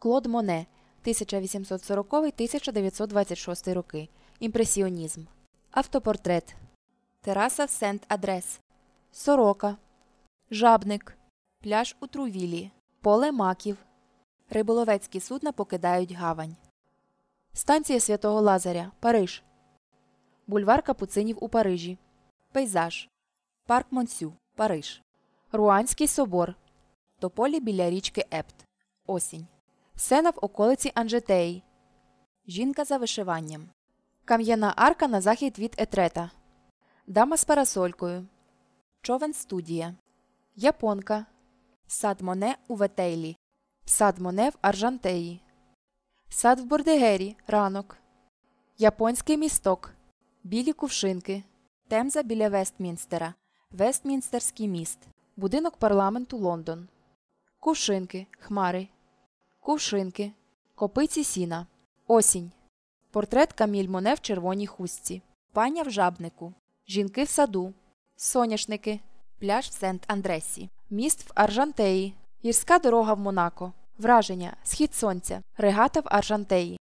Клод Моне 1840-1926 роки. Імпресіонізм. Автопортрет. Тераса в Сент Адрес. Сорока. Жабник. Пляж у Трувілі. Поле маків. Риболовецькі судна покидають гавань. Станція Святого Лазаря. Париж. Бульвар Капуцинів у Парижі. Пейзаж. Парк Монсю. Париж. Руанський собор. Тополі біля річки Епт. Осінь сена в околиці Анжетеї. Жінка за вишиванням. Кам'яна арка на захід від етрета. Дама з парасолькою. Човен студія. Японка. Сад Моне у Ветейлі. Сад Моне в Аржантеї. Сад в Бордегері. Ранок. Японський місток. Білі кувшинки. Темза біля Вестмінстера. Вестмінстерський міст. Будинок парламенту Лондон. Кувшинки. Хмари кувшинки, копиці сіна, осінь. Портрет Каміль Моне в червоній хустці, паня в жабнику, жінки в саду, соняшники, пляж в Сент Андресі, міст в Аржантеї, гірська дорога в Монако, враження, схід сонця, регата в Аржантеї.